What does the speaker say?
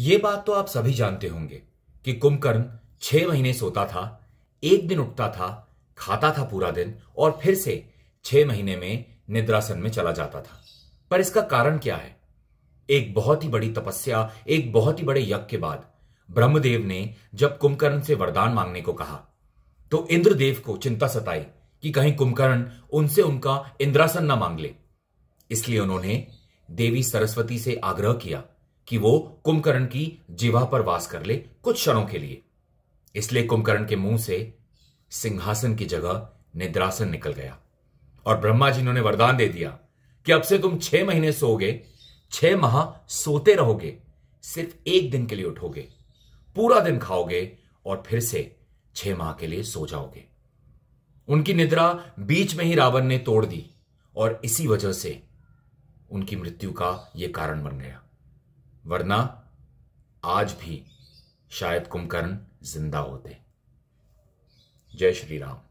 ये बात तो आप सभी जानते होंगे कि कुंभकर्ण छह महीने सोता था एक दिन उठता था खाता था पूरा दिन और फिर से छह महीने में निद्रासन में चला जाता था पर इसका कारण क्या है एक बहुत ही बड़ी तपस्या एक बहुत ही बड़े यज्ञ के बाद ब्रह्मदेव ने जब कुंभकर्ण से वरदान मांगने को कहा तो इंद्रदेव को चिंता सताई कि कहीं कुंभकर्ण उनसे उनका इंद्रासन न मांग ले इसलिए उन्होंने देवी सरस्वती से आग्रह किया कि वो कुंभकर्ण की जीवा पर वास कर ले कुछ क्षणों के लिए इसलिए कुंभकर्ण के मुंह से सिंहासन की जगह निद्रासन निकल गया और ब्रह्मा जी ने वरदान दे दिया कि अब से तुम छह महीने सोगे छह माह सोते रहोगे सिर्फ एक दिन के लिए उठोगे पूरा दिन खाओगे और फिर से छह माह के लिए सो जाओगे उनकी निद्रा बीच में ही रावण ने तोड़ दी और इसी वजह से उनकी मृत्यु का यह कारण बन गया वरना आज भी शायद कुंभकर्ण जिंदा होते जय श्री राम